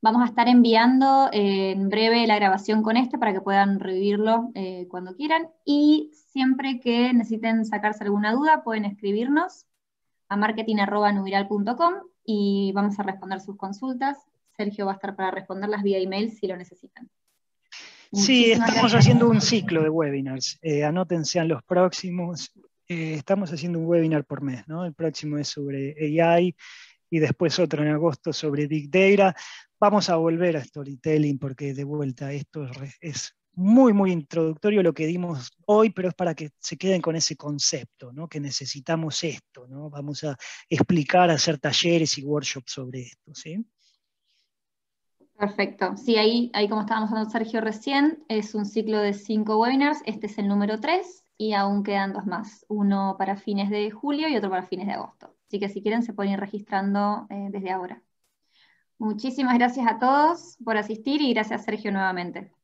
Vamos a estar enviando eh, en breve la grabación con este para que puedan revivirlo cuando quieran. Y siempre que necesiten sacarse alguna duda, pueden escribirnos a marketing.nubiral.com y vamos a responder sus consultas. Sergio va a estar para responderlas vía email si lo necesitan. Sí, estamos haciendo un ciclo de webinars. Eh, anótense los próximos. Eh, estamos haciendo un webinar por mes, ¿no? El próximo es sobre AI y después otro en agosto sobre Big Data. Vamos a volver a storytelling porque de vuelta esto es muy, muy introductorio lo que dimos hoy, pero es para que se queden con ese concepto, ¿no? que necesitamos esto, ¿no? vamos a explicar, hacer talleres y workshops sobre esto. ¿sí? Perfecto. Sí, ahí, ahí como estábamos hablando Sergio recién, es un ciclo de cinco webinars, este es el número tres y aún quedan dos más, uno para fines de julio y otro para fines de agosto. Así que si quieren se pueden ir registrando eh, desde ahora. Muchísimas gracias a todos por asistir y gracias Sergio nuevamente.